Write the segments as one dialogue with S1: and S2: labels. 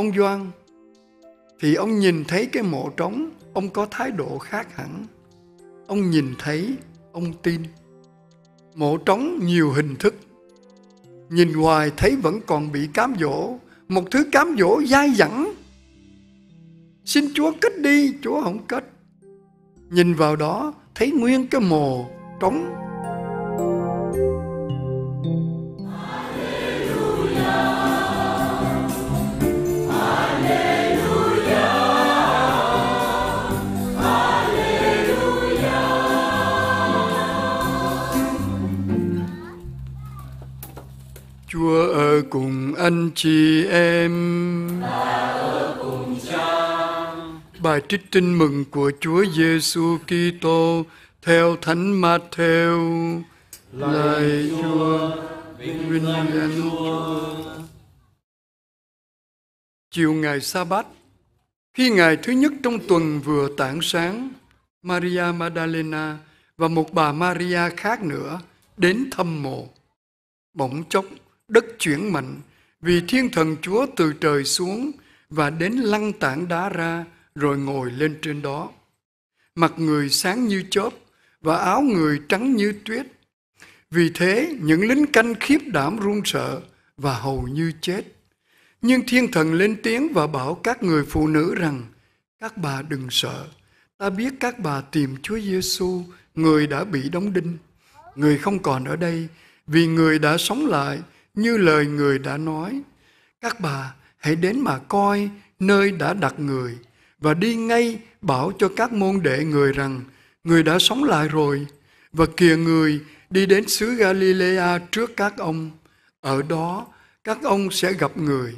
S1: ông Doan thì ông nhìn thấy cái mộ trống, ông có thái độ khác hẳn. Ông nhìn thấy, ông tin. Mộ trống nhiều hình thức. Nhìn hoài thấy vẫn còn bị cám dỗ, một thứ cám dỗ dai dẳng. Xin Chúa kết đi, Chúa không kết. Nhìn vào đó thấy nguyên cái mồ trống anh chị em Bài trích tin mừng của Chúa Giêsu Kitô theo Thánh Matthew. Lạy Chúa, vinh danh Chúa. Chiều ngày sa bát khi ngày thứ nhất trong tuần vừa tảng sáng, Maria Magdalena và một bà Maria khác nữa đến thăm mộ. Bỗng chốc, đất chuyển mạnh vì thiên thần Chúa từ trời xuống và đến lăng tảng đá ra rồi ngồi lên trên đó. Mặt người sáng như chớp và áo người trắng như tuyết. Vì thế những lính canh khiếp đảm run sợ và hầu như chết. Nhưng thiên thần lên tiếng và bảo các người phụ nữ rằng các bà đừng sợ. Ta biết các bà tìm Chúa Giêsu, người đã bị đóng đinh. Người không còn ở đây vì người đã sống lại như lời người đã nói các bà hãy đến mà coi nơi đã đặt người và đi ngay bảo cho các môn đệ người rằng người đã sống lại rồi và kìa người đi đến xứ Galilea trước các ông ở đó các ông sẽ gặp người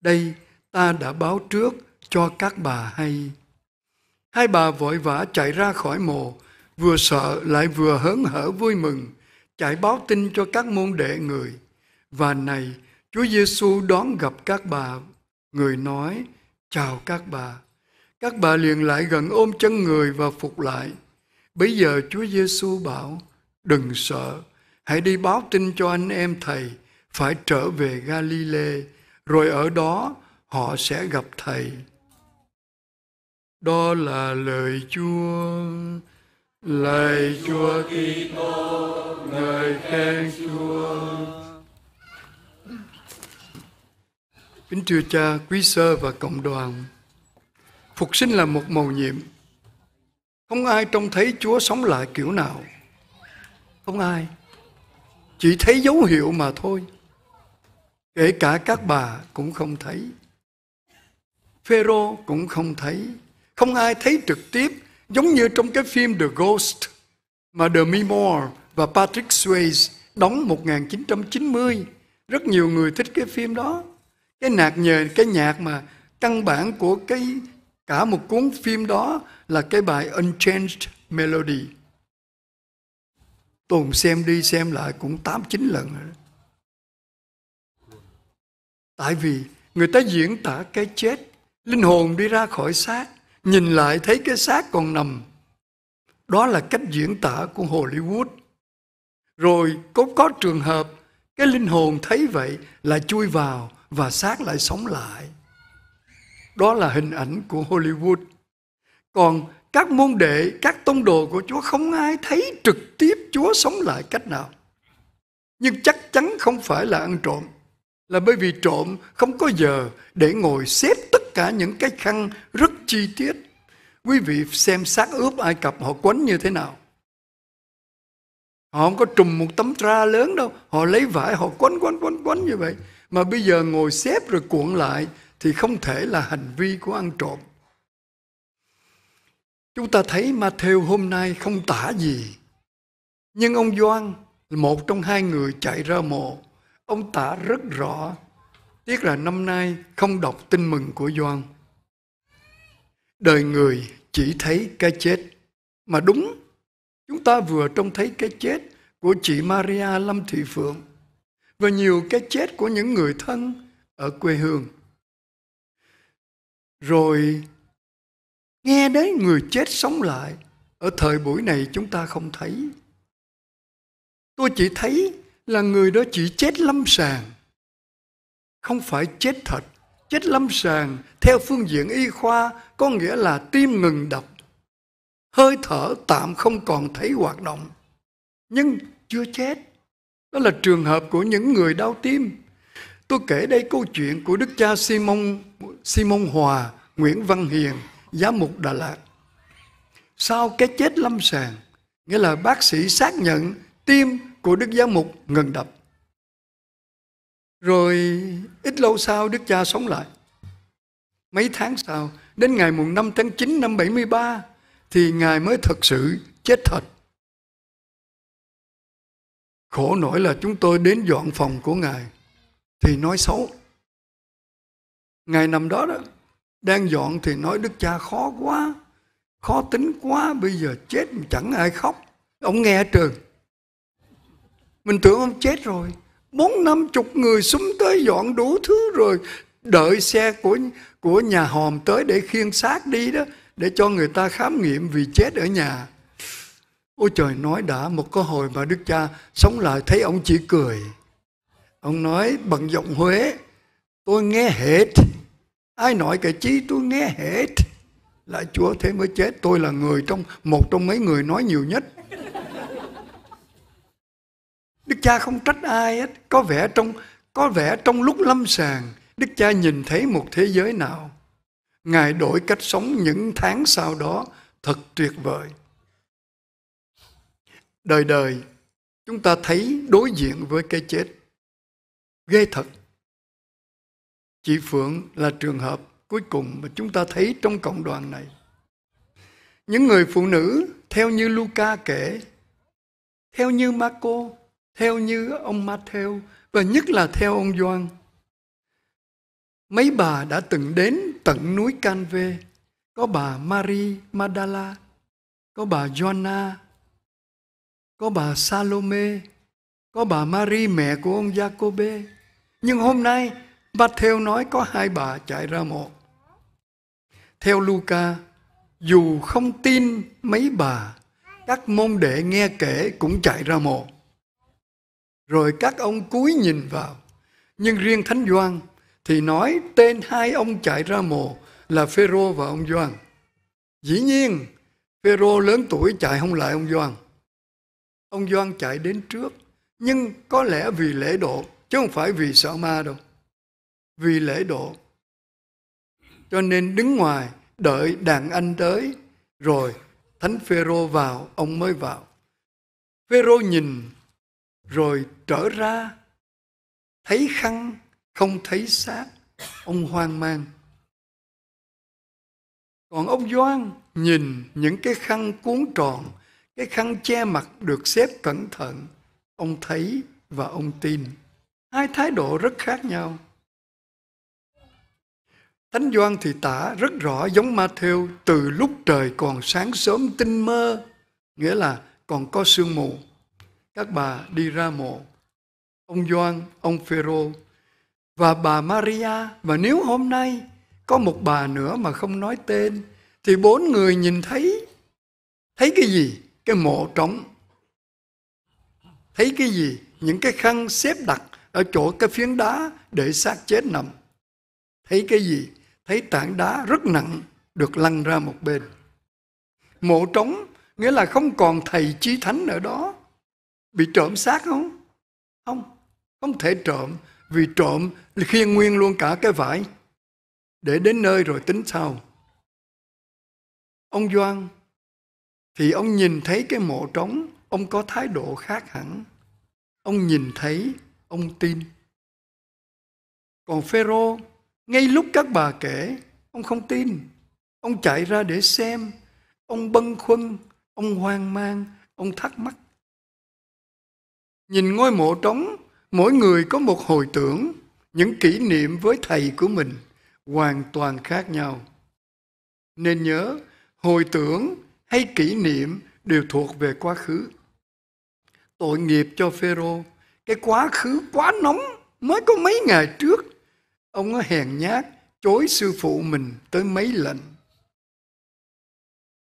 S1: đây ta đã báo trước cho các bà hay hai bà vội vã chạy ra khỏi mồ vừa sợ lại vừa hớn hở vui mừng chạy báo tin cho các môn đệ người và này, Chúa Giêsu đón gặp các bà, người nói, chào các bà. Các bà liền lại gần ôm chân người và phục lại. Bây giờ Chúa Giêsu bảo, đừng sợ, hãy đi báo tin cho anh em thầy phải trở về Galilee, rồi ở đó họ sẽ gặp thầy. Đó là lời Chúa. Lời Chúa Kitô, ngợi khen Chúa. Kính thưa cha, quý sơ và cộng đoàn, phục sinh là một màu nhiệm. Không ai trông thấy Chúa sống lại kiểu nào. Không ai. Chỉ thấy dấu hiệu mà thôi. Kể cả các bà cũng không thấy. Phêrô cũng không thấy. Không ai thấy trực tiếp giống như trong cái phim The Ghost mà Demi Moore và Patrick Swayze đóng 1990. Rất nhiều người thích cái phim đó cái nhạc nhờ cái nhạc mà căn bản của cái cả một cuốn phim đó là cái bài Unchanged Melody. Tùng xem đi xem lại cũng 8 9 lần rồi. Tại vì người ta diễn tả cái chết, linh hồn đi ra khỏi xác, nhìn lại thấy cái xác còn nằm. Đó là cách diễn tả của Hollywood. Rồi cũng có trường hợp cái linh hồn thấy vậy là chui vào và xác lại sống lại. Đó là hình ảnh của Hollywood. Còn các môn đệ, các tông đồ của Chúa không ai thấy trực tiếp Chúa sống lại cách nào. Nhưng chắc chắn không phải là ăn trộm. Là bởi vì trộm không có giờ để ngồi xếp tất cả những cái khăn rất chi tiết. Quý vị xem xác ướp Ai Cập họ quấn như thế nào. Họ không có trùm một tấm tra lớn đâu. Họ lấy vải họ quấn quấn quấn quấn như vậy mà bây giờ ngồi xếp rồi cuộn lại thì không thể là hành vi của ăn trộm. Chúng ta thấy Matthew hôm nay không tả gì. Nhưng ông Doan, một trong hai người chạy ra mộ, ông tả rất rõ. Tiếc là năm nay không đọc tin mừng của Doan. Đời người chỉ thấy cái chết. Mà đúng, chúng ta vừa trông thấy cái chết của chị Maria Lâm Thị Phượng và nhiều cái chết của những người thân ở quê hương. Rồi nghe đấy người chết sống lại ở thời buổi này chúng ta không thấy. Tôi chỉ thấy là người đó chỉ chết lâm sàng, không phải chết thật. Chết lâm sàng theo phương diện y khoa có nghĩa là tim ngừng đập, hơi thở tạm không còn thấy hoạt động, nhưng chưa chết đó là trường hợp của những người đau tim. Tôi kể đây câu chuyện của đức cha Simon, Simon Hòa, Nguyễn Văn Hiền, giám mục Đà Lạt. Sau cái chết lâm sàng, nghĩa là bác sĩ xác nhận tim của đức giám mục ngừng đập. Rồi ít lâu sau đức cha sống lại. Mấy tháng sau, đến ngày mùng 5 tháng 9 năm 73 thì ngài mới thật sự chết thật
S2: khổ nổi là chúng tôi đến dọn phòng của ngài thì nói xấu ngài nằm đó đó đang dọn thì nói đức
S1: cha khó quá khó tính quá bây giờ chết chẳng ai khóc ông nghe trường mình tưởng ông chết rồi bốn năm chục người xúm tới dọn đủ thứ rồi đợi xe của của nhà hòm tới để khiêng xác đi đó để cho người ta khám nghiệm vì chết ở nhà Ôi trời nói đã một cơ hội mà Đức Cha sống lại thấy ông chỉ cười. Ông nói bằng giọng Huế, tôi nghe hết. Ai nói cái chi tôi nghe hết. Lại Chúa thế mới chết, tôi là người trong một trong mấy người nói nhiều nhất. Đức Cha không trách ai hết, có vẻ trong có vẻ trong lúc lâm sàng, Đức Cha nhìn thấy một thế giới nào. Ngài đổi cách sống những tháng sau đó thật tuyệt vời đời đời chúng ta thấy đối diện với cái chết ghê thật chị phượng là trường hợp cuối cùng mà chúng ta thấy trong cộng đoàn này những người phụ nữ theo như Luca kể theo như Marco theo như ông Matthew và nhất là theo ông Doan mấy bà đã từng đến tận núi Canve có bà Marie Madala có bà Joanna có bà Salome, có bà Marie mẹ của ông Jacobe. Nhưng hôm nay Theo nói có hai bà chạy ra mộ. Theo Luca, dù không tin mấy bà, các môn đệ nghe kể cũng chạy ra mộ. Rồi các ông cúi nhìn vào, nhưng riêng Thánh Doan thì nói tên hai ông chạy ra mộ là Phêrô và ông Doan. Dĩ nhiên, Phêrô lớn tuổi chạy không lại ông Doan ông Doan chạy đến trước. Nhưng có lẽ vì lễ độ, chứ không phải vì sợ ma đâu. Vì lễ độ. Cho nên đứng ngoài, đợi đàn anh tới, rồi Thánh Phêrô vào, ông mới vào.
S2: Phêrô nhìn, rồi trở ra, thấy khăn, không thấy xác, ông hoang mang.
S1: Còn ông Doan nhìn những cái khăn cuốn tròn cái khăn che mặt được xếp cẩn thận ông thấy và ông tin hai thái độ rất khác nhau thánh doan thì tả rất rõ giống ma thêu từ lúc trời còn sáng sớm tinh mơ nghĩa là còn có sương mù các bà đi ra mộ ông doan ông phêrô và bà maria và nếu hôm nay có một bà nữa mà không nói tên thì bốn người nhìn thấy thấy cái gì cái mộ trống thấy cái gì những cái khăn xếp đặt ở chỗ cái phiến đá để xác chết nằm thấy cái gì thấy tảng đá rất nặng được lăn ra một bên mộ trống nghĩa là không còn thầy chí thánh ở đó bị trộm xác không không không thể trộm vì trộm khiên nguyên luôn cả cái vải để đến nơi rồi tính sau ông doan thì ông nhìn thấy cái mộ trống ông có thái độ khác hẳn ông nhìn thấy ông tin còn phêrô ngay lúc các bà kể ông không tin ông chạy ra để xem ông bâng khuâng ông hoang mang ông thắc mắc nhìn ngôi mộ trống mỗi người có một hồi tưởng những kỷ niệm với thầy của mình hoàn toàn khác nhau nên nhớ hồi tưởng hay kỷ niệm đều thuộc về quá khứ. Tội nghiệp cho Phêrô, cái quá khứ quá nóng mới có mấy ngày trước, ông hèn nhát chối sư phụ mình tới mấy lần.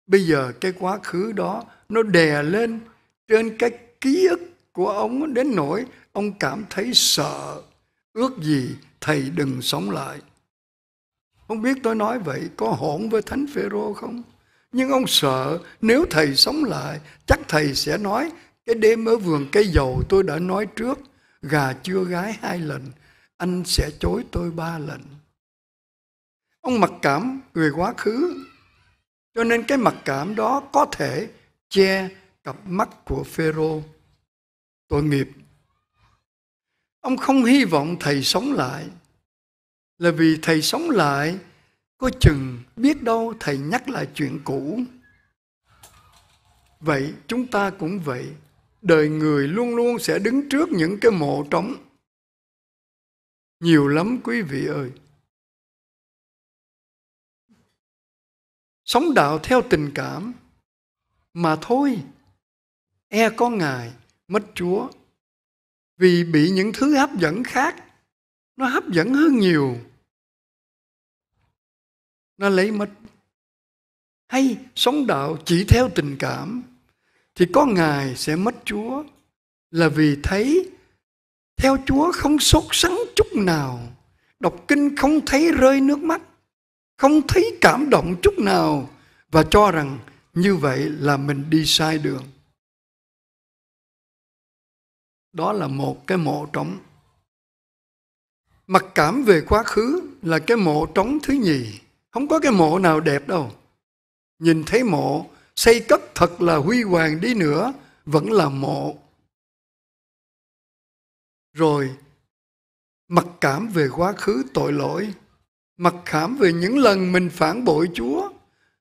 S1: Bây giờ cái quá khứ đó nó đè lên trên cái ký ức của ông đến nỗi ông cảm thấy sợ, ước gì thầy đừng sống lại. Không biết tôi nói vậy có hỗn với thánh Phêrô không? nhưng ông sợ nếu thầy sống lại chắc thầy sẽ nói cái đêm ở vườn cây dầu tôi đã nói trước gà chưa gái hai lần anh sẽ chối tôi ba lần ông mặc cảm về quá khứ cho nên cái mặc cảm đó có thể che cặp mắt của phêrô tội nghiệp ông không hy vọng thầy sống lại là vì thầy sống lại có chừng biết đâu thầy nhắc lại chuyện cũ. Vậy chúng ta cũng vậy.
S2: Đời người luôn luôn sẽ đứng trước những cái mộ trống. Nhiều lắm quý vị ơi. Sống đạo theo tình cảm mà thôi. E có Ngài, mất Chúa. Vì bị những thứ hấp dẫn khác, nó hấp dẫn hơn nhiều nó lấy mất hay sống đạo chỉ theo tình cảm thì có ngài sẽ
S1: mất chúa là vì thấy theo chúa không sốt sắng chút nào đọc kinh không thấy rơi nước mắt không thấy cảm động chút
S2: nào và cho rằng như vậy là mình đi sai đường đó là một cái mộ trống mặc cảm về quá khứ là cái mộ trống thứ nhì không có cái mộ nào đẹp đâu. Nhìn thấy mộ, xây cất thật là huy hoàng đi nữa, vẫn là mộ. Rồi, mặc cảm về quá khứ tội lỗi, mặc cảm về những lần mình phản bội Chúa,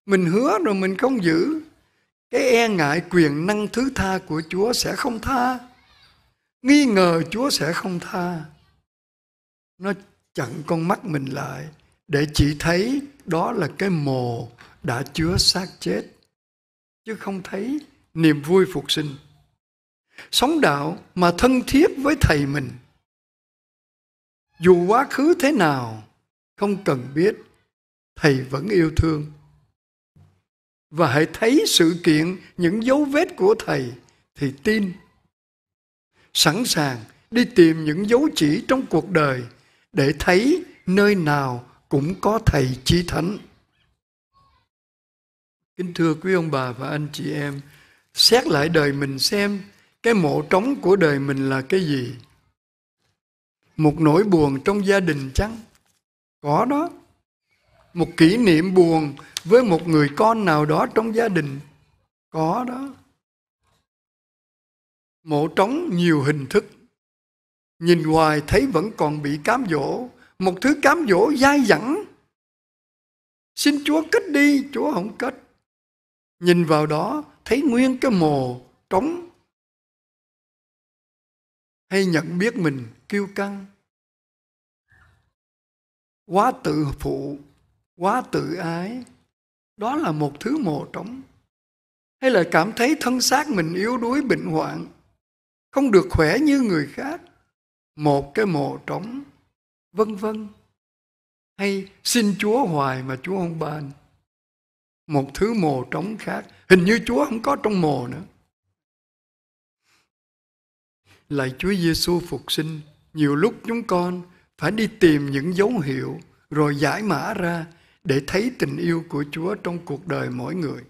S1: mình hứa rồi mình không giữ, cái e ngại quyền năng thứ tha của Chúa sẽ không tha. Nghi ngờ Chúa sẽ không tha. Nó chặn con mắt mình lại để chỉ thấy đó là cái mồ đã chứa xác chết chứ không thấy niềm vui phục sinh sống đạo mà thân thiết với thầy mình dù quá khứ thế nào không cần biết thầy vẫn yêu thương và hãy thấy sự kiện những dấu vết của thầy thì tin sẵn sàng đi tìm những dấu chỉ trong cuộc đời để thấy nơi nào cũng có thầy chí thánh kính thưa quý ông bà và anh chị em xét lại đời mình xem cái mộ trống của đời mình là cái gì một nỗi buồn trong gia đình chăng có đó một kỷ niệm buồn với một người con nào đó trong gia đình có đó mộ trống nhiều hình thức nhìn hoài thấy vẫn còn bị cám dỗ một thứ cám dỗ dai dẳng xin chúa kết đi
S2: chúa không kết nhìn vào đó thấy nguyên cái mồ trống hay nhận biết mình kiêu căng quá tự phụ quá tự ái
S1: đó là một thứ mồ trống hay là cảm thấy thân xác mình yếu đuối bệnh hoạn không được khỏe như người khác một cái mồ trống vân vân hay xin chúa hoài mà chúa không ban một thứ mồ trống khác hình như chúa không có trong mồ nữa lại chúa giêsu phục sinh nhiều lúc chúng con phải đi tìm những dấu hiệu rồi giải mã ra để thấy tình yêu của chúa trong cuộc đời mỗi người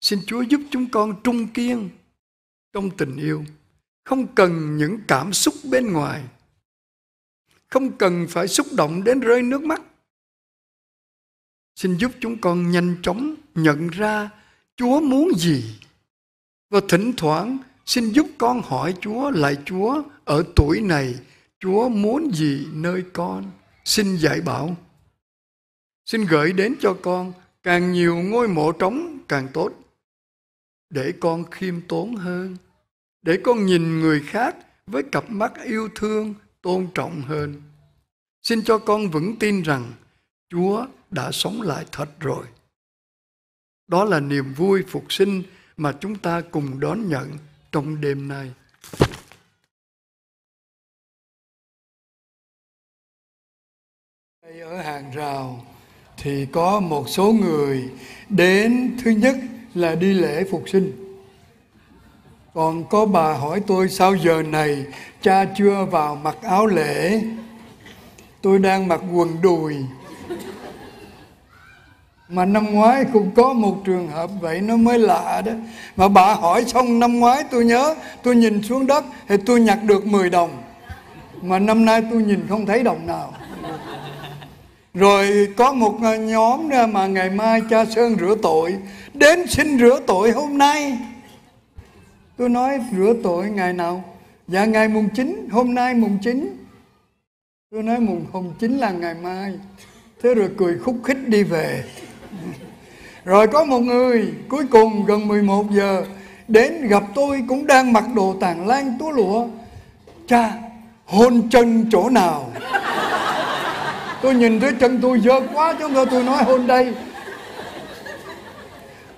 S1: xin chúa giúp chúng con trung kiên trong tình yêu không cần những cảm xúc bên ngoài không cần phải xúc động đến rơi nước mắt xin giúp chúng con nhanh chóng nhận ra chúa muốn gì và thỉnh thoảng xin giúp con hỏi chúa lại chúa ở tuổi này chúa muốn gì nơi con xin dạy bảo xin gửi đến cho con càng nhiều ngôi mộ trống càng tốt để con khiêm tốn hơn để con nhìn người khác với cặp mắt yêu thương tôn trọng hơn. Xin cho con vững tin rằng Chúa đã sống lại thật rồi.
S2: Đó là niềm vui phục sinh mà chúng ta cùng đón nhận trong đêm nay. Ở hàng rào thì có một số
S1: người đến thứ nhất là đi lễ phục sinh còn có bà hỏi tôi sao giờ này cha chưa vào mặc áo lễ tôi đang mặc quần đùi mà năm ngoái cũng có một trường hợp vậy nó mới lạ đó mà bà hỏi xong năm ngoái tôi nhớ tôi nhìn xuống đất thì tôi nhặt được 10 đồng mà năm nay tôi nhìn không thấy đồng nào rồi có một nhóm mà ngày mai cha sơn rửa tội đến xin rửa tội hôm nay Tôi nói rửa tội ngày nào? Dạ ngày mùng 9, hôm nay mùng 9. Tôi nói mùng hôm 9 là ngày mai. Thế rồi cười khúc khích đi về. rồi có một người cuối cùng gần 11 giờ đến gặp tôi cũng đang mặc đồ tàng lan túa lụa. Cha, hôn chân chỗ nào? tôi nhìn thấy chân tôi dơ quá chứ tôi nói hôn đây.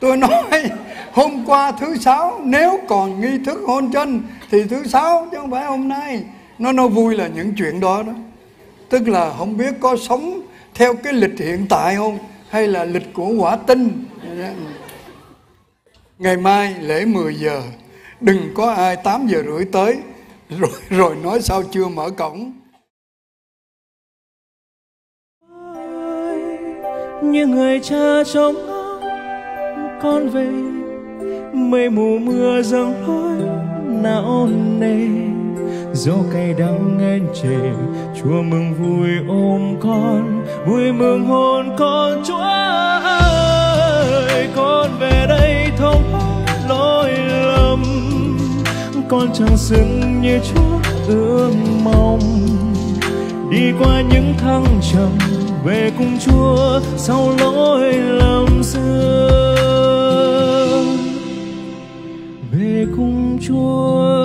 S1: Tôi nói hôm qua thứ sáu nếu còn nghi thức hôn nhân thì thứ sáu chứ không phải hôm nay nó nó vui là những chuyện đó đó tức là không biết có sống theo cái lịch hiện tại không hay là lịch của quả tinh ngày mai lễ 10 giờ đừng có ai 8 giờ rưỡi tới rồi rồi nói sao chưa mở cổng
S2: như người cha trông con về mây mù mưa giăng lối não nề dẫu cay đắng nghen chề chúa mừng vui ôm con vui mừng hồn con chúa ơi con về đây thông lỗi lầm con chẳng xứng như chúa ước mong đi qua những thăng trầm về cùng chúa sau lỗi lầm xưa 春。